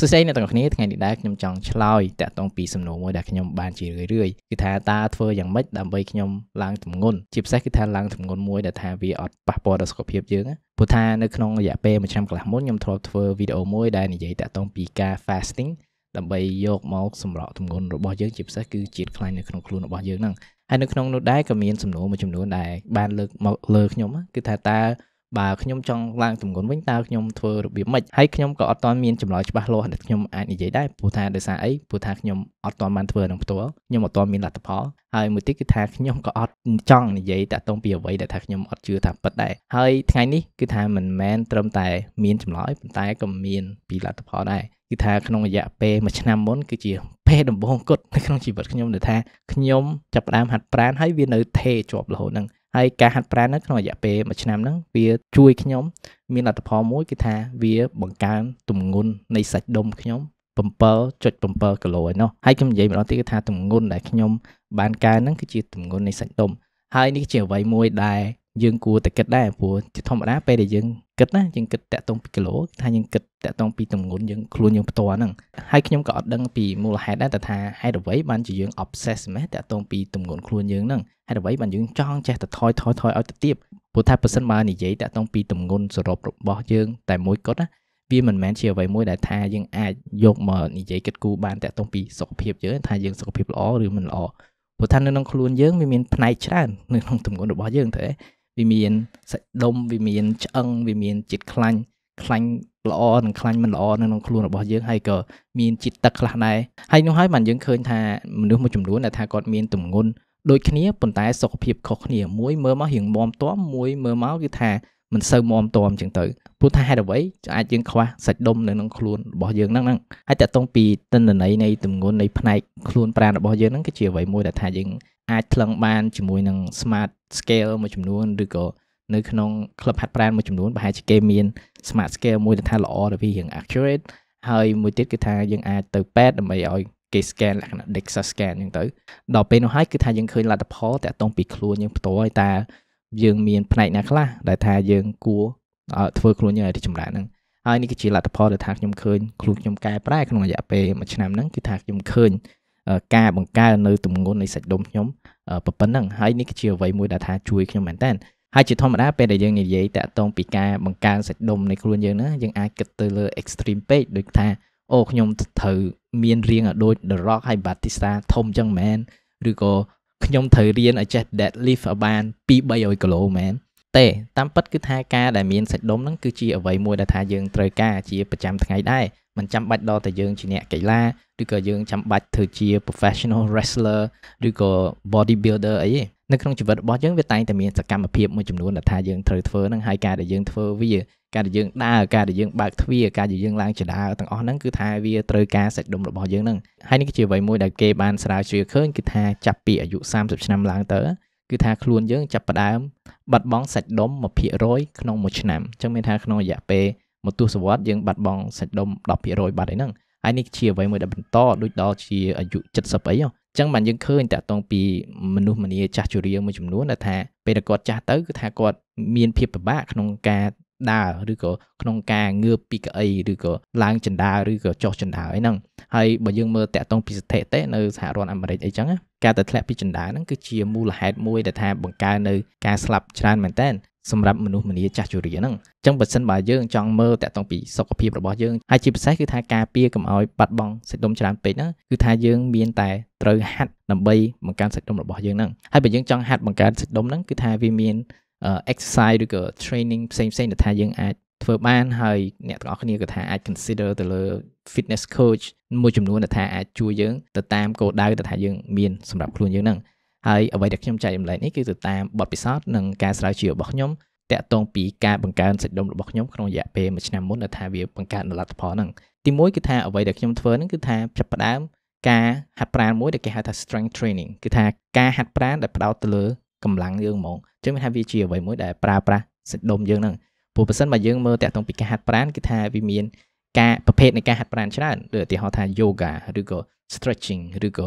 សួស្តីអ្នកទាំងអស់គ្នាថ្ងៃនេះដែរខ្ញុំចង់ឆ្លើយតាក់ទងពីសំណួរមួយដែលខ្ញុំបានជារឿយរឿយគឺថាតើធ្វើយ៉ាងម៉េចដើម្បីខ្ញុំឡើងទម្ងន់ជាពិសេសគឺថាឡើងទម្ងន់មួយដែលថាវាអត់ប៉ះពាល់ដល់សុខភាពយើងព្រោះថានៅក្នុងរយៈពេល1ឆ្នាំកន្លះមុនខ្ញុំធ្លាប់ធ្វើវីដេអូមួយដែលនិយាយតាក់ទងពីការ fasting ដើម្បីយកមកសម្រកទម្ងន់របស់យើងជាពិសេសគឺជាតិខ្លាញ់នៅក្នុងខ្លួនរបស់យើងហ្នឹងហើយនៅក្នុងនោះដែរក៏មានសំណួរមួយចំនួនដែលបានលើកមកលើខ្ញុំគឺថាតើបើខ្ញុំចង់ឡើងទម្ងន់វិញតើខ្ញុំធ្វើរបៀបម៉េចហើយខ្ញុំក៏អត់ទាន់មានចម្លើយច្បាស់លាស់ដែលខ្ញុំអាចនិយាយដែរព្រោះថាដោយសារអីព្រោះថាខ្ញុំអត់ទាន់បានធ្វើនឹងផ្ទាល់ខ្ញុំអត់ទាន់មានលទ្ធផលហើយមួយទៀតគឺថាខ្ញុំក៏អត់ចង់និយាយតាក់ទងពីអ្វីដែលថាខ្ញុំអត់ជឿថាពិតដែរហើយថ្ងៃនេះគឺថាមិនមែនត្រឹមតែ មានចម្លើយប៉ុន្តែក៏មានពីលទ្ធផលដែរគឺថាក្នុងរយៈពេលមួយឆ្នាំមុនគឺជាពេលដំបូងគត់នៅក្នុងជីវិតខ្ញុំដែលថាខ្ញុំចាប់ផ្ដើមហាត់ប្រាណហើយវានៅថេជាប់រហូតហ្នឹងហើយការហាត់ប្រាណនៅក្នុងរយៈពេលមួយឆ្នាំហ្នឹងវាជួយខ្ញុំ មានលទ្ធផលមួយគឺថាវាបង្កើនទម្ងន់នៃសាច់ដុំខ្ញុំ7.7គីឡូឯណោះហើយខ្ញុំនិយាយម្ដងទៀតគឺថាទម្ងន់ដែលខ្ញុំបានកកើហ្នឹងគឺជាទម្ងន់នៃសាច់ដុំ ហើយនេះជាអ្វីមួយដែលយើងគួរតែគិតដែរព្រោះជាធម្មតាពេលដែលយើងគិតណាយើងគិតតាក់ទងពីគីឡូថាយើងគិតតាក់ទងពីទម្ងន់យើងខ្លួនយើងផ្ទាល់ហ្នឹងហើយខ្ញុំក៏អត់ដឹងពីមូលហេតុដែរតែថាហេតុអ្វីបានជាយើង obsess ម៉េះតាក់ទងពីទម្ងន់ខ្លួនយើងហ្នឹងហេតុអ្វីបានយើងចង់ចេះតែថយថយថយឲ្យទៅទៀតព្រោះថាប៉ះសិនបើនិយាយតាក់ទងពីទម្ងន់សរុបរបស់យើងតែមួយគត់ណាវាមិនមែនជាអ្វីមួយដែលថាយើងអាចយកមកនិយាយគិតគូរបានតាក់ទងពីសុខភាពយើងថាយើងសុខភាពល្អឬមិនល្អព្រោះថានៅក្នុងខ្លួនយើងវាមានផ្នែកច្រើននៅក្នុងទម្ងន់របស់យើងទេវាមានសាច់ដុំវាមានឆ្អឹងវាមានជាតិខ្លាញ់ខ្លាញ់ល្អនិងខ្លាញ់មិនល្អនៅក្នុងខ្លួនរបស់យើងហើយក៏មានជាតិទឹកខ្លះដែរហើយនោះហើយបានយើងឃើញថាមនុស្សមួយចំនួនដែលថាគាត់មានទម្ងន់ដូចគ្នាប៉ុន្តែសុខភាពខុសគ្នាមួយមើលមករៀងមមតមមួយមើលមកគឺថាមិនសូវមមតមចឹងទៅព្រោះថាហេតុអ្វីអាចយើងខ្វះសាច់ដុំនៅក្នុងខ្លួនរបស់យើងហ្នឹងហ្នឹងហើយតកតងពីតិន្នន័យនៃទម្ងន់នៃផ្នែកខ្លួនប្រាណរបស់យើងហ្នឹងគឺជាអ្វីមួយដែលថាយើងអាចថ្លឹងបានជាមួយនឹង smart scale មួយចំនួនឬក៏នៅក្នុងក្លឹបហាត់ប្រាណមួយចំនួនប្រហែលជាគេមាន smart scale មួយដែលថាល្អទៅវារៀង accurate ហើយមួយទៀតគឺថាយើងអាចទៅប៉ែតដើម្បីឲ្យគេ scan លក្ខណៈ DEXA scan អញ្ចឹងទៅដល់ពេលនោះហើយគឺថាយើងឃើញលទ្ធផលតាក់ទងពីខ្លួនយើងផ្ទាល់តើយើងមានផ្នែកណាខ្លះដែលថាយើងគួរធ្វើខ្លួនយើងឲ្យរីចម្រើនហ្នឹងហើយនេះគឺជាលទ្ធផលដែលថាខ្ញុំឃើញខ្លួនខ្ញុំកែប្រែក្នុងរយៈពេលមួយឆ្នាំហ្នឹងគឺថាខ្ញុំឃើញការបង្កើននៅទម្ងន់នៃសាច់ដុំខ្ញុំប៉ុណ្ណឹងហើយនេះគឺជាអ្វីមួយដែលថាជួយខ្ញុំមែនតើហើយជាធម្មតាពេលដែលយើងនិយាយតាក់ទងពីការបង្កើនសាច់ដុំនៃខ្លួនយើងណាយើងអាចគិតទៅលើ extreme ពេកដូចថាអូខ្ញុំត្រូវមានរៀងឲ្យដូច The Rock ហើយ Batista ធំចឹងមែនឬក៏ខ្ញុំត្រូវរៀនឲ្យចេះ deadlift ឲ្យបាន2 300គីឡូមែនទេតាមពិតគឺថាការដែលមានសាច់ដុំហ្នឹងគឺជាអ្វីមួយដែលថាយើងត្រូវការជាប្រចាំថ្ងៃដែរមិនចាំបាច់ដល់តែយើងជាអ្នកកីឡាឬក៏យើងចាំបាច់ធ្វើជា professional wrestler ឬក៏ bodybuilder អីទេនៅក្នុងជីវិតរបស់យើងវាតែងតែមានសកម្មភាពមួយចំនួនដែលថាយើងត្រូវធ្វើហ្នឹងហើយការដែលយើងធ្វើវាការដែលយើងដើរការដែលយើងបើកទ្វារការដែលយើងឡើងចដើទាំងអស់ហ្នឹងគឺថាវាត្រូវការសាច់ដុំរបស់យើងហ្នឹងហើយនេះគឺជាអ្វីមួយដែលគេបានស្រាវជ្រាវឃើញគឺថាចាប់ពីអាយុ30ឆ្នាំឡើងទៅគឺថាខ្លួនយើងចាប់ផ្ដើមបាត់បង់សាច់ដុំ1%ក្នុងមួយឆ្នាំអញ្ចឹងមានថាក្នុងរយៈពេលមួយទសវត្សយើងបាត់បង់សាច់ដុំ10%បាត់អីហ្នឹងហើយនេះជាអ្វីមួយដែលបន្តដូចដល់ជាអាយុ70អីអញ្ចឹងបានយើងឃើញតាក់ទងពីមនុស្សម្នាចាស់ជរាមួយចំនួនដែលថា ពេលដែលគាត់ចាស់ទៅគឺថាគាត់មានភាពពិបាកក្នុងការដើរឬក៏ក្នុងការងើបពីកៅអីឬក៏ឡើងចន្ទាឬក៏ចុះចន្ទាអីហ្នឹងហើយបើយើងមើលតាក់ទងពីស្ថិតិនៅសហរដ្ឋអាមេរិកអីចឹងការតែធ្លាក់ពីចន្ទាហ្នឹងគឺជាមូលហេតុមួយដែលថាបង្កើននៅការស្លាប់ច្រើនមែនតើសម្រាប់មនុស្សម្នាចាស់ជរាហ្នឹងអញ្ចឹងបើសិនបើយើងចង់មើលតាក់ទងពីសុខភាពរបស់យើងហើយជាពិសេសគឺថាការពារកុំឲ្យបាត់បង់សាច់ដុំច្រើនពេកហ្នឹងគឺថាយើង មានតែត្រូវហាត់ដើម្បីបង្កើនសាច់ដុំរបស់យើងហ្នឹងហើយបើយើងចង់ហាត់បង្កើនសាច់ដុំហ្នឹងគឺថាវាមាន exercise ឬក៏ training ផ្សេងផ្សេងដែលថាយើងអាចធ្វើបានហើយអ្នកទាំងអស់គ្នាក៏ថាអាច consider ទៅលើ fitness coach មួយចំនួនដែលថាអាចជួយយើងទៅតាមគោលដៅដែលថាយើងមានសម្រាប់ខ្លួនយើងហ្នឹងហើយអ្វីដែលខ្ញុំចែករំលែកនេះគឺទៅតាមបទពិសោធន៍និងការស្រាវជ្រាវរបស់ខ្ញុំតាក់ទងពីការបង្កើនសាច់ដុំរបស់ខ្ញុំក្នុងរយៈពេល1ឆ្នាំមុនដែលថាវាបង្កើនលទ្ធផលហ្នឹងទីមួយគឺថាអ្វីដែលខ្ញុំធ្វើហ្នឹងគឺថាចាប់ផ្ដើមការហាត់ប្រាណមួយដែលគេហៅថា strength training គឺថាការហាត់ប្រាណដែលផ្ដោតទៅលើកម្លាំងយើងហ្មងអញ្ចឹងមានថាវាជាអ្វីមួយដែលប្រើប្រាស់សាច់ដុំយើងហ្នឹងព្រោះប្រសិនបើយើងមើលតាក់ទងពីការហាត់ប្រាណគឺថាវាមានការប្រភេទនៃការហាត់ប្រាណច្រើនឬឧទាហរណ៍ថា yoga ឬក៏ stretching ឬក៏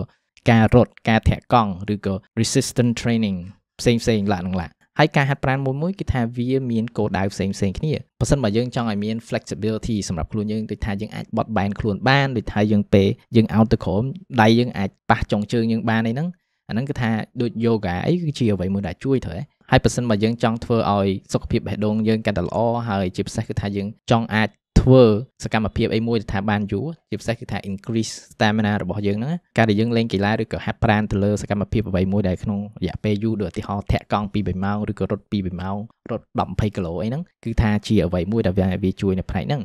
ការរត់ការធាក់កង់ឬក៏ resistance training ផ្សេងផ្សេងឡានឹងឡាហើយការហាត់ប្រាណមួយមួយគឺថាវាមានគោលដៅផ្សេងផ្សេងគ្នាបើសិនបើយើងចង់ឲ្យមាន flexibility សម្រាប់ខ្លួនយើងដូចថាយើងអាចបត់បែនខ្លួនបានដូចថាយើងពេលយើងអោនទៅក្រោមដៃយើងអាចប៉ះចុងជើងយើងបានអីហ្នឹងអាហ្នឹងគឺថាដូច yoga អីគឺជាអ្វីមួយដែលជួយទៅហើយបើសិនបើយើងចង់ធ្វើឲ្យសុខភាពបេះដូងយើងកាន់តែល្អហើយជាពិសេសគឺថាយើងចង់អាចធ្វើសកម្មភាពអីមួយដែលថាបានយូរជាពិសេសគឺថា increase stamina របស់យើងហ្នឹងការដែលយើងលេងកីឡាឬក៏ហាត់ប្រាណទៅលើសកម្មភាពអ្វីមួយដែលក្នុងរយៈពេលយូរដូចឧទាហរណ៍ធាក់កង់ពី3ម៉ោងឬក៏រត់ពី3ម៉ោងរត់10 20គីឡូអីហ្នឹងគឺថាជាអ្វីមួយដែលវាជួយនៅផ្នែកហ្នឹង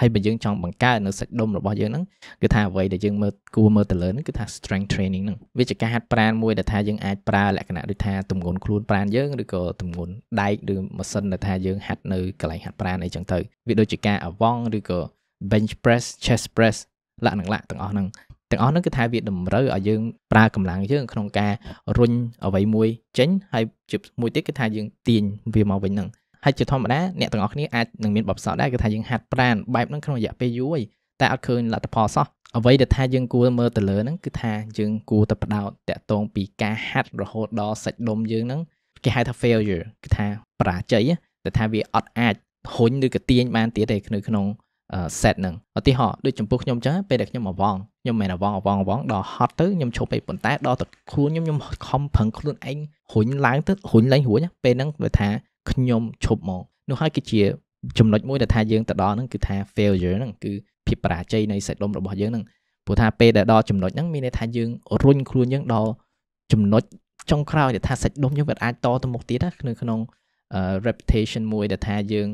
ហើយបើយើងចង់បង្កើតនៅសាច់ដុំរបស់យើងហ្នឹងគឺថាអ្វីដែលយើងមើលគួរមើលទៅលើហ្នឹងគឺថា strength training ហ្នឹងវាជាការហាត់ប្រាណមួយដែលថាយើងអាចប្រើលក្ខណៈដូចថាទម្ងន់ខ្លួនប្រាណយើងឬក៏ទម្ងន់ដែកឬម៉ាស៊ីនដែលថាយើងហាត់នៅកន្លែងហាត់ប្រាណអីចឹងទៅវាដូចជាការអវងឬក៏ bench press chest press លក្ខណៈលក្ខទាំងអស់ហ្នឹងទាំងអស់ហ្នឹងគឺថាវាតម្រូវឲ្យយើងប្រើកម្លាំងយើងក្នុងការរុញអ្វីមួយ ចេញហើយជាមួយទៀតគឺថាយើងទាញវាមកវិញហ្នឹងហើយជាធម្មតាអ្នកទាំងអស់គ្នាអាចនឹងមានបបសោដែរគឺថាយើងហាត់ប្រានបែបហ្នឹងក្នុងរយៈពេលយូរហើយតែអត់ឃើញលទ្ធផលសោះអ្វីដែលថាយើងគួរមើលទៅលើហ្នឹងគឺថាយើងគួរតែបដោតតកតងពីការហាត់រហូតដល់សាច់ដុំយើងហ្នឹង គេហៅថា failure គឺថាបរាជ័យតែថាវាអត់អាចហ៊ុញឬក៏ទាញបានទៀតទេនៅក្នុង set ហ្នឹងឧទាហរណ៍ដូចចំពោះខ្ញុំចឹងពេលដែលខ្ញុំអវងខ្ញុំមិនមែនអវងអវងអវងដល់ហត់ទៅខ្ញុំឈប់ពេកប៉ុន្តែដល់តែខ្លួនខ្ញុំខ្ញុំខំប្រឹងខ្លួនឯងហ៊ុញឡើងទៅហ៊ុញឡើងរួចពេលហ្នឹងវាថាខ្ញុំឈប់មកនោះហើយគឺជាចំណុចមួយដែលថាយើងទៅដល់ហ្នឹងគឺថា failure ហ្នឹងគឺភាពបរាជ័យនៃសាច់ដុំរបស់យើងហ្នឹងព្រោះថាពេលដែលដល់ចំណុចហ្នឹងមានន័យថាយើងរុញខ្លួនយើងដល់ចំណុចចុងក្រោយដែលថាសាច់ដុំយើងវាអាចតទៅមុខទៀតណានៅក្នុង reputation មួយដែលថាយើង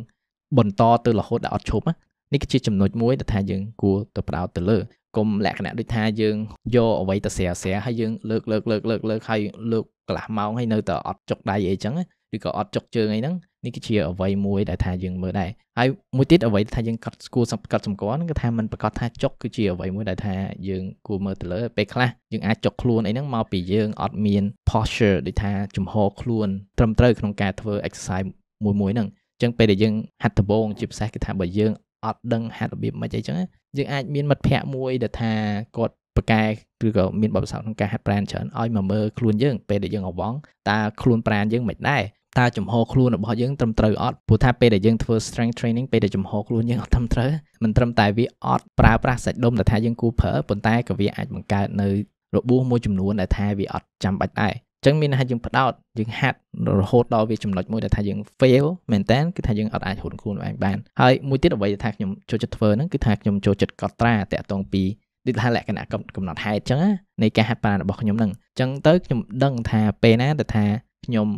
បន្តទៅរហូតដល់អត់ឈប់ណានេះគឺជាចំណុចមួយដែលថាយើងគួរទៅផ្ដោតទៅលើកុំលក្ខណៈដូចថាយើងយកអ្វីទៅស្រាស្រាហើយយើងលើកលើកលើកលើកលើកហើយលើកកន្លះម៉ោងហើយនៅតែអត់ចុកដៃអីចឹងឬក៏អត់ចុកជើងអីហ្នឹងនេះគឺជាអ្វីមួយដែលថាយើងមើលដែរហើយមួយទៀតអ្វីថាយើងកត់ស្គាល់កត់សម្គាល់ហ្នឹងគឺថាมันប្រកាសថាចុកគឺជាអ្វីមួយដែលថាយើងគួរមើលទៅលើពេលខ្លះយើងអាចចុកខ្លួនអីហ្នឹងមកពីយើងអត់មាន posture ដូចថាជំហរខ្លួនត្រឹមត្រូវក្នុងការធ្វើ exercise មួយមួយហ្នឹងអញ្ចឹងពេលដែលយើងហាត់ដំបូងជាពិសេសគឺថាបើយើងអត់ដឹងហាត់របៀបមិនអីចឹងយើងអាចមានមិត្តភ័ក្តិមួយដែលថាគាត់ប្រកែឬក៏មានបទពិសោធន៍ក្នុងការហាត់ប្រាណច្រើនឲ្យមកមើលខ្លួនយើងពេលដែលយើងអវងតើខ្លួនប្រាណយើងមិនដែរតើចំហខ្លួនរបស់យើងត្រឹមត្រូវអត់ព្រោះថាពេលដែលយើងធ្វើ strength training ពេលដែលចំហខ្លួនយើងអត់ត្រឹមត្រូវមិនត្រឹមតែវាអត់ប្រើប្រាស់សាច់ដុំដែលថាយើងគួរប្រើប៉ុន្តែក៏វាអាចបង្កើតនៅរបួសមួយចំនួនដែលថាវាអត់ចាំបាច់ដែរចឹងមានន័យថាយើងផ្ដោតយើងហាត់រហូតដល់វាចំណុចមួយដែលថាយើង fail មែនតើគឺថាយើងអត់អាចហ៊ុនខ្លួនឯងបានហើយមួយទៀតអ្វីដែលថាខ្ញុំចូលចិត្តធ្វើហ្នឹងគឺថាខ្ញុំចូលចិត្តកត់ត្រាតាក់ទងពីដូចថាលក្ខណៈកំណត់ហេតុចឹងណានៃការហាត់ប្រាណរបស់ខ្ញុំហ្នឹងចឹងទៅខ្ញុំដឹងថាពេលណាដែលថាខ្ញុំ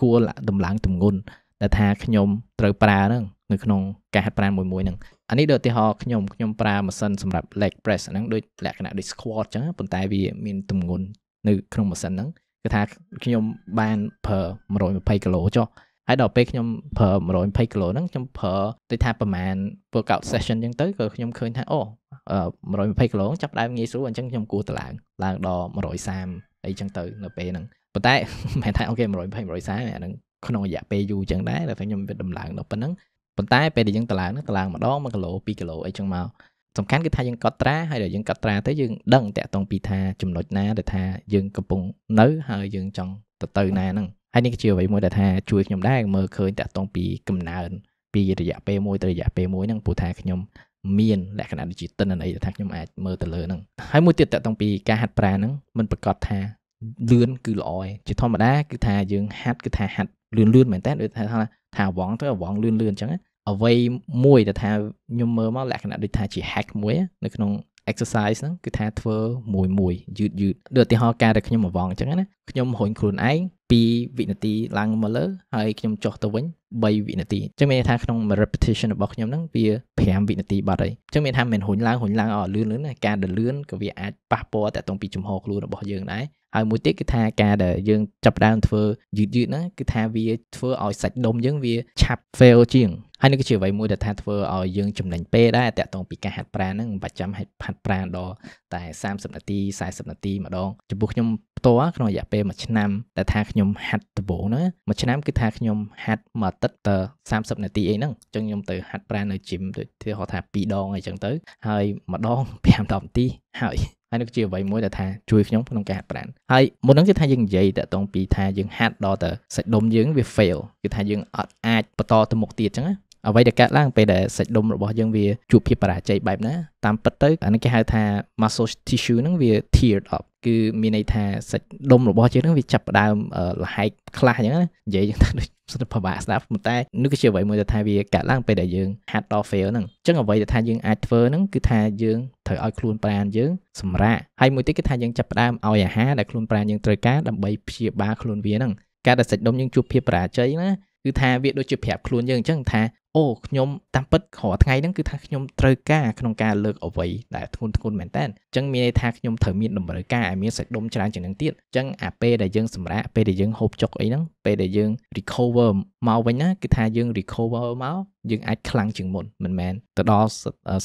គួរតម្លើងទម្ងន់ដែលថាខ្ញុំត្រូវប្រើហ្នឹងនៅក្នុងការហាត់ប្រាណមួយមួយហ្នឹងអានេះដូចឧទាហរណ៍ខ្ញុំខ្ញុំប្រើម៉ាស៊ីនសម្រាប់ leg press ហ្នឹងដូចលក្ខណៈដូច squat អញ្ចឹងប៉ុន្តែវា មានទម្ងន់នៅក្នុងម៉ាស៊ីនហ្នឹងគឺថាខ្ញុំបានប្រើ120គីឡូចុះហើយដល់ពេលខ្ញុំប្រើ120គីឡូហ្នឹងខ្ញុំប្រើដូចថាប្រហែល workout session អញ្ចឹងទៅក៏ខ្ញុំឃើញថាអូ120គីឡូចាប់ដើមងាយស្រួលអញ្ចឹងខ្ញុំគួរទៅឡើងឡើងដល់130អីអញ្ចឹងទៅនៅពេលហ្នឹងប៉ុន្តែមិនមែនថាអូខេ120 140អាហ្នឹងក្នុងរយៈពេលយូរចឹងដែរដល់ពេលខ្ញុំវាដំឡើងដល់ប៉ុណ្ណឹងប៉ុន្តែពេលដែលយើងដំឡើងហ្នឹងដំឡើងម្ដង1គីឡូ2គីឡូអីចឹងមកសំខាន់គឺថាយើងកត់ត្រាហើយដល់យើងកត់ត្រាទៅយើង ដឹងតាក់ទងពីថាចំណុចណាដែលថាយើងកំពុងនៅហើយយើងចង់ទៅទៅណាហ្នឹងហើយនេះគឺជាអ្វីមួយដែលថាជួយខ្ញុំដែរមើលឃើញតាក់ទងពីកំណើនពីរយៈពេលមួយទៅរយៈពេលមួយហ្នឹងព្រោះថាខ្ញុំមានលក្ខណៈដូចជាទិន្នន័យដែលថាខ្ញុំអាចមើលទៅលើហ្នឹងហើយមួយទៀតតាក់ទងពីការហាត់ប្រាហ្នឹងមិនប្រកាសថាលឿនគឺល្អឯងជាធម្មតាគឺថាយើងហាត់គឺថាហាត់លឿនលឿនមែនតើដូចថាថាអវងទៅអវងលឿនលឿនអញ្ចឹងអ្វីមួយដែលថាខ្ញុំមើលមកលក្ខណៈដូចថាជា hack មួយ នៅក្នុង exercise ហ្នឹងគឺថាធ្វើមួយមួយយឺតយឺតដូចឧទាហរណ៍ការដែលខ្ញុំអវងអញ្ចឹងណាខ្ញុំរុញខ្លួនឯង2វិនាទីឡើងមកលើ ហើយខ្ញុំចុះទៅវិញ3វិនាទីអញ្ចឹងមានន័យថាក្នុង repetition របស់ខ្ញុំហ្នឹងវា5វិនាទីបាត់ហើយអញ្ចឹងមានថាមិនរុញឡើងរុញឡើងអត់លឿនលឿនណាការដែលលឿនក៏វាអាចប៉ះពាល់តាក់ទងពីចំហខ្លួនរបស់យើងដែរហើយមួយទៀតគឺថាការដែលយើងចាប់ផ្ដើមធ្វើយឺតយឺតហ្នឹងគឺថាវាធ្វើឲ្យសាច់ដុំយើងវាឆាប់ fail ជាងហើយនេះគឺជាអ្វីមួយដែលថាធ្វើឲ្យយើងចំណេញពេលដែរតាក់ទងពីការហាត់ប្រាណហ្នឹងមិនបាច់ចាំហាត់ប្រាណដល់តែ30នាទី40នាទីម្ដងចំពោះខ្ញុំផ្ទាល់ក្នុងរយៈពេល1ឆ្នាំតែថាខ្ញុំហាត់ដំបូងណាមួយឆ្នាំគឺថាខ្ញុំហាត់មួយអាទិត្យទៅ30នាទីអីហ្នឹងអញ្ចឹងខ្ញុំទៅហាត់ប្រាណនៅជីមដូចគេហៅថា2ដងអីចឹងទៅ ហើយម្ដង5-10នាទីហើយហើយនេះជាអ្វីមួយដែលថាជួយខ្ញុំក្នុងការហាត់ប្រាណហើយមុនហ្នឹងគឺថាយើងនិយាយតាក់ទងពីថាយើងហាត់ដល់ទៅសាច់ដុំយើងវា fail គឺថាយើងអត់អាចបន្តទៅមុខទៀតអញ្ចឹងណាអ្វីដែលកើតឡើងពេលដែលសាច់ដុំរបស់យើងវាជួបភាពបរាជ័យបែបណាតាមពិតទៅអានេះគេហៅថា muscle tissue ហ្នឹងវា teared up គឺមានន័យថាសាច់ដុំរបស់យើងហ្នឹងវាចាប់ផ្ដើមលហែកខ្លះអញ្ចឹងណានិយាយយ៉ាងថាដូចសិទ្ធិពិបាកស្ដាប់ប៉ុន្តែនេះគឺជាអ្វីមួយដែលថាវាកើតឡើងពេលដែលយើងហាត់ដល់ fail ហ្នឹងអញ្ចឹងអ្វីដែលថាយើងអាចធ្វើហ្នឹងគឺថាយើងត្រូវឲ្យខ្លួនប្រាណយើងសម្រាកហើយមួយទៀតគឺថាយើងចាប់ផ្ដើមឲ្យអាហារដែលខ្លួនប្រាណយើងត្រូវការដើម្បីព្យាបាលខ្លួនវាហ្នឹងការដែលសាច់ដុំយើងជួបភាពបរាជ័យណាគឺថាវាដូចជាប្រាប់ខ្លួនយើងអញ្ចឹងថាអូខ្ញុំតាមពិតរាល់ថ្ងៃហ្នឹងគឺថាខ្ញុំត្រូវការក្នុងការលើកអ្វីដែលធ្ងន់ធ្ងរមែនតើអញ្ចឹងមានន័យថាខ្ញុំត្រូវមានតម្រូវការឲ្យមានសាច់ដុំច្រើនជាងហ្នឹងទៀតអញ្ចឹងអាពេលដែលយើងសម្រាកពេលដែលយើងហូបចុកអីហ្នឹងពេលដែលយើង recover មកវិញណាគឺថាយើង recover មកយើងអាចខ្លាំងជាងមុនមិនមែនទៅដល់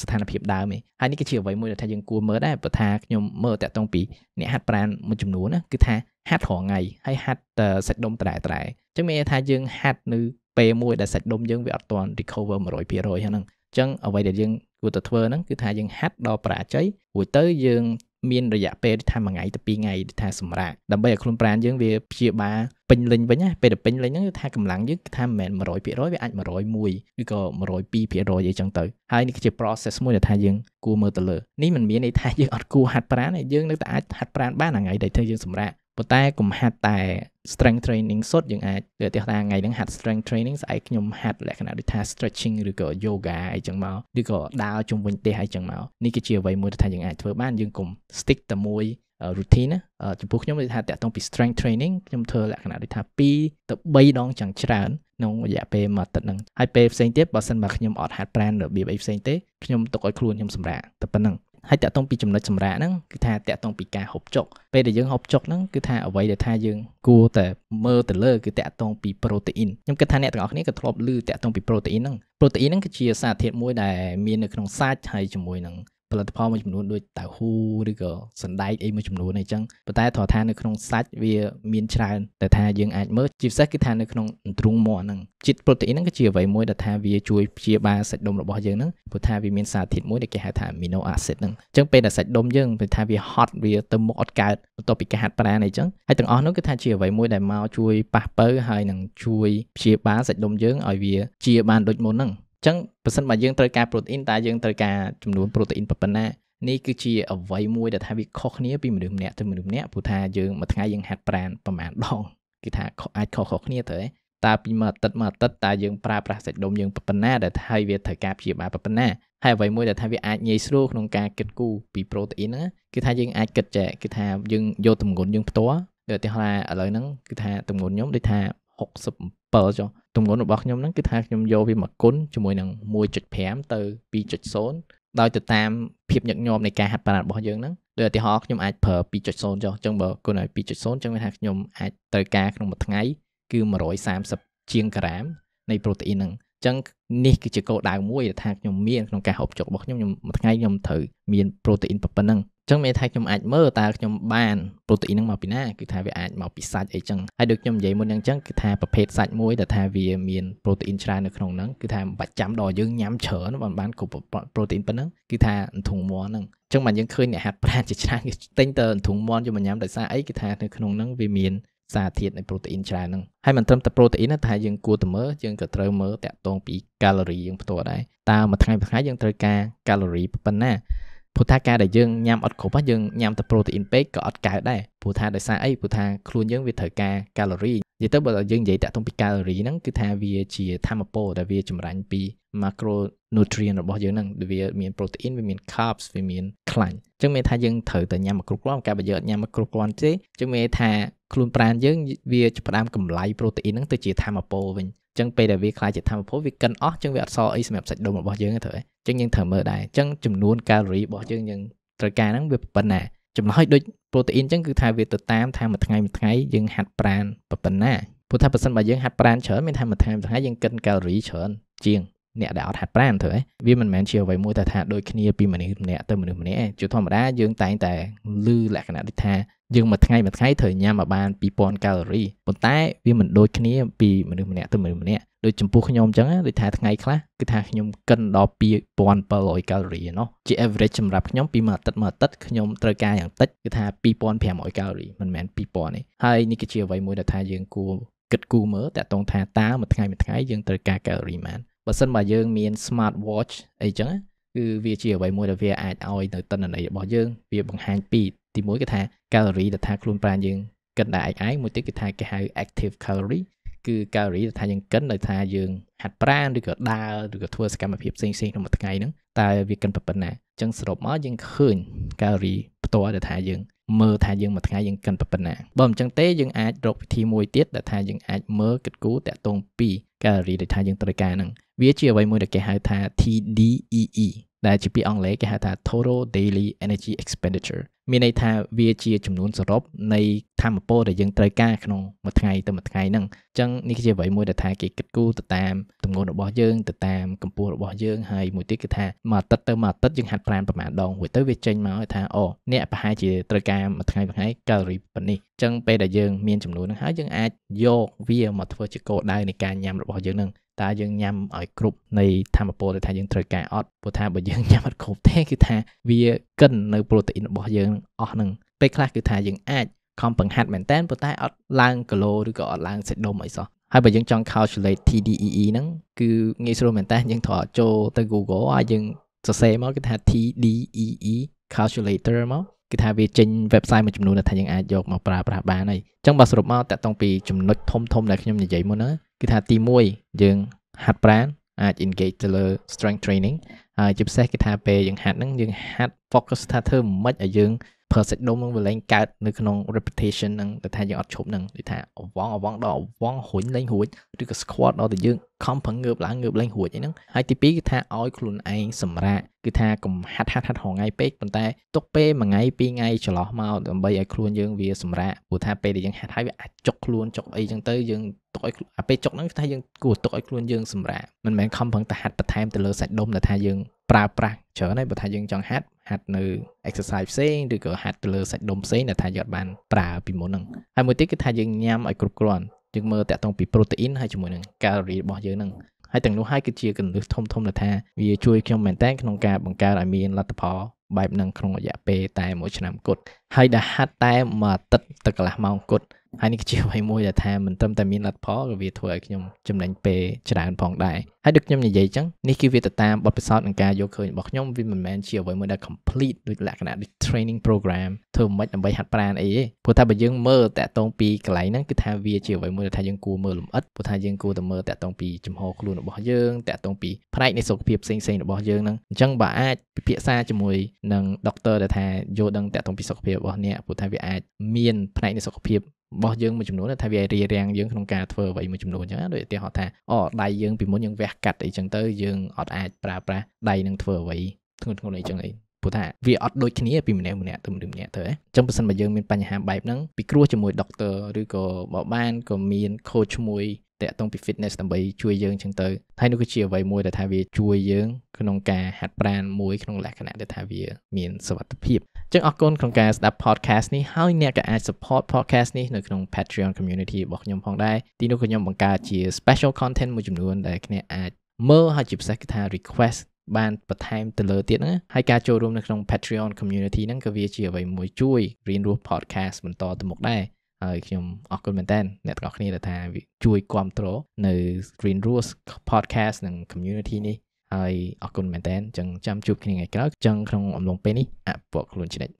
ស្ថានភាពដើមទេហើយនេះគឺជាអ្វីមួយដែលថាយើងគួរមើលដែរព្រោះថាខ្ញុំមើលតាក់ទងពីអ្នកហាត់ប្រាណមួយចំនួនណាគឺថាហាត់រងថ្ងៃហើយហាត់សាច់ដុំត្រែត្រែអញ្ចឹងមានន័យថាយើងហាត់នៅពេលមួយដែលសាច់ដុំយើងវាអត់ទាន់ recover 100%ហ្នឹងអញ្ចឹងអ្វីដែលយើងគួរតែធ្វើហ្នឹងគឺថាយើងហាត់ដល់ប្រាជ័យរួចទៅយើងមានរយៈពេលថាមួយថ្ងៃទៅពីរថ្ងៃថាសម្រាប់ដើម្បីឲ្យខ្លួនប្រានយើងវាព្យាបាលពេញលេញវិញណាពេលទៅពេញលេញហ្នឹងគឺថាកម្លាំងយើងគឺថាមិនមែន100%វាអាច101ឬក៏102%អីចឹងទៅ ហើយនេះគឺជា process មួយដែលថាយើងគួរមើលទៅលើនេះមិនមានន័យថាយើងអត់គួរហាត់ប្រានទេយើងនៅតែអាចហាត់ប្រានបានថ្ងៃដែលធ្វើយើងសម្រាប់ប៉ុន្តែកុំហាត់តែ strength training សុទ្ធយើងអាចឧទាហរណ៍ថ្ងៃហ្នឹងហាត់ strength training ស្អែកខ្ញុំហាត់លក្ខណៈដូចថា stretching ឬក៏ yoga អីចឹងមកឬក៏ដើរជុំវិញផ្ទះអីចឹងមកនេះគឺជាអ្វីមួយដែលថាយើងអាចធ្វើបានយើងកុំ stick តែមួយ routine ណាចំពោះខ្ញុំគឺថាតាក់ទងពី strength training ខ្ញុំធ្វើលក្ខណៈដូចថា2ទៅ3ដងចឹងច្រើនក្នុងរយៈពេលមួយអាទិត្យហ្នឹងហើយពេលផ្សេងទៀតបើសិនបើខ្ញុំអត់ហាត់ប្រាណរបៀបអីផ្សេងទេខ្ញុំទុកឲ្យខ្លួនខ្ញុំសម្រាកតែប៉ុណ្្នឹងហើយតាក់ទងពីចំណុចសម្រាកហ្នឹងគឺថាតាក់ទងពីការហូបចុក ពេលដែលយើងហូបចុកហ្នឹងគឺថាអ្វីដែលថាយើងគួរតែមើលទៅលើគឺតាក់ទងពីប្រូតេអ៊ីនខ្ញុំគិតថាអ្នកទាំងអស់គ្នាក៏ធ្លាប់ឮតាក់ទងពីប្រូតេអ៊ីនហ្នឹងប្រូតេអ៊ីនហ្នឹងគឺជាសារធាតុមួយដែលមាននៅក្នុងសាច់ហើយជាមួយនឹងផលិតផលមួយចំនួនដូចតៅហ៊ូឬក៏សណ្ដែកអីមួយចំនួនអីចឹងប៉ុន្តែត្រូវថានៅក្នុងសាច់វាមានច្រើនតែថាយើងអាចមើលជាពិសេសគឺថានៅក្នុងអន្ទ្រូងមាន់ហ្នឹងជាតិប្រូតេអ៊ីនហ្នឹងក៏ជាអ្វីមួយដែលថាវាជួយព្យាបាលសាច់ដុំរបស់យើងហ្នឹងព្រោះថាវាមានសារធាតុមួយដែលគេហៅថា amino acid ហ្នឹងអញ្ចឹងពេលដែលសាច់ដុំយើងពេលថាវាហត់វាទៅមុខអត់កើតបន្ទាប់ពីការហាត់ប្រាណអីចឹងហើយទាំងអស់នោះគឺថាជាអ្វីមួយដែលមកជួយប៉ះប៉ូវហើយនឹងជួយព្យាបាលសាច់ដុំយើងឲ្យវាជាបានដូចមុនហ្នឹងចឹងប្រសិនបើយើងត្រូវការប្រូតេអ៊ីនតើយើងត្រូវការចំនួនប្រូតេអ៊ីនប៉ុណ្ណានេះគឺជាអ្វីមួយដែលថាវាខុសគ្នាពីមនុស្សម្នាក់ទៅមនុស្សម្នាក់ព្រោះថាយើងមួយថ្ងៃយើងហាត់ប្រាណប្រហែលដងគឺថាអាចខុសៗគ្នាទៅតែពីមួយអាទិត្យមួយអាទិត្យតើយើងប្រើប្រាស់សាច់ដុំយើងប៉ុណ្ណាដែលថាវាត្រូវការព្យាបាលប៉ុណ្ណាហើយអ្វីមួយដែលថាវាអាចងាយស្រួលក្នុងការគិតគូរពីប្រូតេអ៊ីនហ្នឹងគឺថាយើងអាចគិតចេះគឺថាយើងយកទម្ងន់យើងផ្ទាល់ដូចឧទាហរណ៍ឥឡូវហ្នឹងគឺថាទម្ងន់ខ្ញុំដូចថា7ចុះទម្ងន់របស់ខ្ញុំហ្នឹងគឺថាខ្ញុំយកវាមកគុណជាមួយនឹង1.5ទៅ2.0ដោយទៅតាមភាពញឹកញាប់នៃការហាត់ប្រាណរបស់យើងហ្នឹងដោយឧទាហរណ៍ខ្ញុំអាចប្រើ2.0ចុះអញ្ចឹងបើគុណឲ្យ2.0អញ្ចឹងវាថាខ្ញុំអាចត្រូវការក្នុងមួយថ្ងៃគឺ130ជាងក្រាម នៃប្រូតេអ៊ីនហ្នឹងចឹងនេះគឺជាគោលដៅមួយដែលថាខ្ញុំមានក្នុងការហូបចុករបស់ខ្ញុំខ្ញុំមួយថ្ងៃខ្ញុំត្រូវមានប្រូតេអ៊ីនប៉ុណ្ណឹងចឹងមានថាខ្ញុំអាចមើលតើខ្ញុំបានប្រូតេអ៊ីនហ្នឹងមកពីណាគឺថាវាអាចមកពីសាច់អីចឹងហើយដូចខ្ញុំនិយាយមុនហ្នឹងចឹងគឺថាប្រភេទសាច់មួយដែលថាវាមានប្រូតេអ៊ីនច្រើននៅក្នុងហ្នឹងគឺថាមិនបាច់ចាំដល់យើងញ៉ាំច្រើនបានបានគ្រប់ប្រូតេអ៊ីនប៉ុណ្ណឹងគឺថាធុងមាន់ហ្នឹងចឹងបានយើងឃើញអ្នកហាត់ប្រាណជាច្រើនគេទិញទៅធុងមាន់យកមកញ៉ាំដោយសារអីគឺថានៅក្នុងហ្នឹងវាមានសារធាតុនៃប្រូតេអ៊ីនច្រើនហ្នឹងហើយមិនត្រឹមតែប្រូតេអ៊ីនតែយើងគួរតែមើលយើងក៏ត្រូវមើលតាក់ទងពី កាឡូរីយើងផ្ទាល់ដែរតើមួយថ្ងៃមួយថ្ងៃយើងត្រូវការកាឡូរីប៉ុណ្ណាព្រោះថាការដែលយើងញ៉ាំអត់គ្រប់ហ្នឹងយើងញ៉ាំតែប្រូតេអ៊ីនពេកក៏អត់កើតដែរព្រោះថាដោយសារអីព្រោះថាខ្លួនយើងវាត្រូវការកាឡូរីនិយាយទៅបើយើងនិយាយតាក់ទងពីកាឡូរីហ្នឹងគឺថាវាជាធម្មពលដែលវាចម្រាញ់ពី macro nutrient របស់យើងហ្នឹងវាមាន protein វាមាន carbs វាមានខ្លាញ់អញ្ចឹងមានថាយើងត្រូវតែញ៉ាំមកគ្រប់គ្រាន់កាលបើយើងអត់ញ៉ាំមកគ្រប់គ្រាន់ទេអញ្ចឹងមានថាខ្លួនប្រាណយើងវាចាប់ផ្ដើមកម្លាយ protein ហ្នឹងទៅជាធម្មពលវិញចឹងពេលដែលវាខ្លាយជាថាមពលវាកិនអស់ចឹងវាអត់សល់អីសម្រាប់សាច់ដុំរបស់យើងទេត្រូវទេចឹងយើងត្រូវមើលដែរចឹងចំនួនកាឡូរីរបស់យើងយើងត្រូវការហ្នឹងវាប៉ុណ្ណាចំណុចដូចប្រូតេអ៊ីនចឹងគឺថាវាទៅតាមថាមួយថ្ងៃមួយថ្ងៃយើងហាត់ប្រាណប៉ុណ្ណាព្រោះថាប្រសិនបើយើងហាត់ប្រាណច្រើនមានថាមួយថ្ងៃមួយថ្ងៃយើងកិនកាឡូរីច្រើនជាងអ្នកដែលអត់ហាត់ប្រាណទៅឯងវាមិនមែនជាអ្វីមួយតែថាដូចគ្នាពីមនុស្សម្នាក់ទៅមនុស្សម្នាក់ឯងជាធម្មតាយើងតែងតែលឺលក្ខណៈដូចថាយើងមួយថ្ងៃមួយថ្ងៃត្រូវញ៉ាំឲ្យបាន2000កាឡូរីប៉ុន្តែវាមិនដូចគ្នាពីមនុស្សម្នាក់ទៅមនុស្សម្នាក់ដូចចំពោះខ្ញុំអញ្ចឹងដូចថាថ្ងៃខ្លះគឺថាខ្ញុំកិនដល់2700កាឡូរីណោះជា average សម្រាប់ខ្ញុំពីមួយអាទិត្យមួយអាទិត្យខ្ញុំត្រូវការយ៉ាងតិចគឺថា2500កាឡូរីមិនមែន2000ទេហើយនេះគឺជាអ្វីមួយដែលថាយើងគួរគិតគូរមើលតើតងថាតើមួយថ្ងៃមួយថ្ងៃយើងត្រូវការកាឡូរីប៉ុន្មានបើសិនបើយើងមាន smart watch អីចឹងគឺវាជាអ្វីមួយដែលវាអាចឲ្យនៅតិន្នន័យរបស់យើង វាបង្ហាញពីទីមួយគឺថា calorie ដែលថាខ្លួនប្រាណយើងកិនដែរឯងមួយទៀតគឺថាគេហៅ active calorie គឺ calorie ដែលថាយើងកិនដោយថាយើង ហាត់ប្រាណឬក៏ដើរឬក៏ធ្វើសកម្មភាពផ្សេងៗក្នុងមួយថ្ងៃហ្នឹងតើវាកិនប៉ុណ្ណាអញ្ចឹងសរុបមកយើងឃើញ calorie ផ្ទាល់ដែលថាយើងមើលថាយើងមួយថ្ងៃយើងកិនប៉ុណ្ណាបើមិនអញ្ចឹងទេយើងអាចរកវិធីមួយទៀតដែលថាយើងអាចមើលគិតគូរតាក់ទងពី gallery ដែលថាយើងត្រូវការហ្នឹងវាជាអ្វីមួយដែលគេហៅថា TDEE ដែល ជាពាក្យអង់គ្លេសគេហៅថា Total Daily Energy Expenditure មានន័យថាវាជាចំនួនសរុបនៃធម្មពលដែលយើងត្រូវការក្នុងមួយថ្ងៃទៅមួយថ្ងៃហ្នឹងអញ្ចឹងនេះជាអ្វីមួយដែលថាគេគិតគូរទៅតាមទម្ងន់របស់យើងទៅតាមកម្ពស់របស់យើងហើយមួយទៀតគឺថាមួយអាទិត្យទៅមួយអាទិត្យយើងហាត់ប្រាណប្រមាណដងរួចទៅវាចេញមកឲ្យថាអូអ្នកប្រហែលជាត្រូវការមួយថ្ងៃមួយថ្ងៃកាឡូរីប៉ុណ្នេះអញ្ចឹងពេលដែលយើងមានចំនួនហ្នឹងហើយយើងអាចយកវាមកធ្វើជាគោលដៅនៃការញ៉ាំរបស់យើងហ្នឹងតើយើងញ៉ាំឲ្យគ្រប់នៃធម្មពលដែលថាយើងត្រូវការអត់ព្រោះថាបើយើងញ៉ាំអត់គ្រប់ទេគឺថា វាកិននៅប្រូតេអ៊ីនរបស់យើងអស់នឹងពេលខ្លះគឺថាយើងអាចខំបង្ហាត់មែនតើប៉ុន្តែអត់ឡើងគីឡូឬក៏អត់ឡើងសាច់ដុំអីសោះហើយបើយើងចង់ calculate TDEE ហ្នឹងគឺងាយស្រួលមែនតើយើងត្រូវចូលទៅ Google ហើយយើងសរសេរមកគឺថា TDEE calculator មកគឺថាវាចេញ website មួយចំនួនថាយើងអាចយកមកប្រើប្រាស់បានហើយអញ្ចឹងបើសរុបមកតាក់ទងពីចំណុចធំធំដែលខ្ញុំនិយាយមុនហ្នឹងគឺថាទី1យើងហាត់ប្រាណអាច engage ទៅលើ strength training ហើយជាពិសេសគឺថាពេលយើងហាត់ហ្នឹងយើងហាត់ focus ថាធ្វើមិនម៉េចឲ្យយើង perfect dome នឹងវាលែងកើតនៅក្នុង repetition ហ្នឹងដែលថាយើងអត់ឈប់ហ្នឹងដូចថាអវងអវងដល់អវងរុញលែងរួចឬក៏ squat ដល់តែយើងខំប្រឹងងើបឡើងងើបឡើងរួចអីហ្នឹងហើយទី2គឺថាឲ្យខ្លួនឯងសម្រាកគឺថាកុំហាត់ហាត់ហាត់រងថ្ងៃពេកប៉ុន្តែទុកពេលមួយថ្ងៃពីរថ្ងៃចន្លោះមកដើម្បីឲ្យខ្លួនយើងវាសម្រាកព្រោះថាពេលដែលយើងហាត់ហើយវាអាចចុកខ្លួនចុកអីចឹងទៅយើងទុកឲ្យអាពេលចុកហ្នឹងគឺថាយើងគួរទុកឲ្យខ្លួនយើងសម្រាកមិនមែនខំប្រឹងតែហាត់បន្ថែមទៅលើសាច់ដុំដែលថាយើងប្រើប្រាស់ច្រើនហើយបើថាយើងចង់ហាត់ហាត់នៅ exercise ផ្សេងឬក៏ហាត់ទៅលើសាច់ដុំផ្សេងដែលថាយើងបានប្រើពីមុនហ្នឹងហើយមួយទៀតគឺថាយើងញ៉ាំឲ្យគ្រប់គ្រាន់យើងមើលតាក់ទងពី protein ហើយជាមួយនឹង calorie របស់យើងហ្នឹងហើយទាំងនោះហើយគឺជាកលឹះធំធំដែលថាវាជួយខ្ញុំមែនតើក្នុងការបង្កើតឲ្យមានលទ្ធផលបែបហ្នឹងក្នុងរយៈពេលតែមួយឆ្នាំគត់ហើយដែលហាត់តែមួយអាទិត្យទៅកន្លះម៉ោងគត់ហើយនេះគឺជាអ្វីមួយដែលថាមិនត្រឹមតែមានលទ្ធផលក៏វាធ្វើឲ្យខ្ញុំចំណេញពេលច្រើនផងដែរហើយដូចខ្ញុំនិយាយចឹងនេះគឺវាទៅតាមបទពិសោធន៍និងការយល់ឃើញរបស់ខ្ញុំវាមិនមែនជាអ្វីមួយដែល complete ដូចលក្ខណៈដូច training program ធ្វើមិនដើម្បីហាត់ប្រាណអីទេព្រោះថាបើយើងមើលតាក់ទងពីកន្លែងហ្នឹងគឺថាវាជាអ្វីមួយដែលថាយើងគួរមើលលម្អិតព្រោះថាយើងគួរតែមើលតាក់ទងពីចំហខ្លួនរបស់យើងតាក់ទងពីផ្នែកនៃសុខភាពផ្សេងៗរបស់យើងហ្នឹងអញ្ចឹងបើអាចពិភាក្សាជាមួយ នឹង doctor ដែលថាយល់ដឹងតាក់ទងពីសុខភាពរបស់អ្នកព្រោះថាវាអាចមានផ្នែកនៃសុខភាពរបស់យើងមួយចំនួនថាវារារាំងយើងក្នុងការធ្វើអ្វីមួយចំនួនអញ្ចឹងដូចឧទាហរណ៍ថាអូដៃយើងពីមុនយើងវះកាត់អីចឹងទៅយើងអត់អាចប្រើប្រាស់ដៃនឹងធ្វើអ្វីធ្ងន់ធ្ងរអីចឹងអីព្រោះថាវាអត់ដូចគ្នាពីម្នាក់ម្នាក់ទៅម្នាក់ម្នាក់ទៅអញ្ចឹងបើសិនបើយើងមានបញ្ហាបែបហ្នឹងពីគ្រោះជាមួយដុកទ័រឬក៏បបានក៏មាន coach មួយតាក់ទងពី fitness ដើម្បីជួយយើងចឹងទៅហើយនោះគឺជាអ្វីមួយដែលថាវាជួយយើងក្នុងការហាត់ប្រាណមួយក្នុងលក្ខណៈដែលថាវាមានសុវត្ថិភាពចឹងអរគុណក្នុងការស្ដាប់ podcast នេះហើយអ្នកក៏អាច support podcast នេះនៅក្នុង Patreon community របស់ខ្ញុំផងដែរទីនោះក៏ខ្ញុំបង្កើតជា special content មួយចំនួនដែលអ្នកអាចមើលហើយជាពិសេសគឺថា request បានបន្ថែមទៅលើទៀតហ្នឹងហើយការចូលរួមនៅក្នុង Patreon community ហ្នឹងក៏វាជាអ្វីមួយជួយរៀនរស់ podcast បន្តទៅមុខដែរហើយខ្ញុំអរគុណមែនតើអ្នកទាំងអស់គ្នាដែលថាជួយគ្រប់គ្រងនៅ Green Rules podcast និង community នេះហើយអរគុណមែនតើអញ្ចឹងចាំជួបគ្នាថ្ងៃក្រោយអញ្ចឹងក្នុងអំឡុងពេលនេះអភិវឌ្ឍខ្លួនជានិច្ច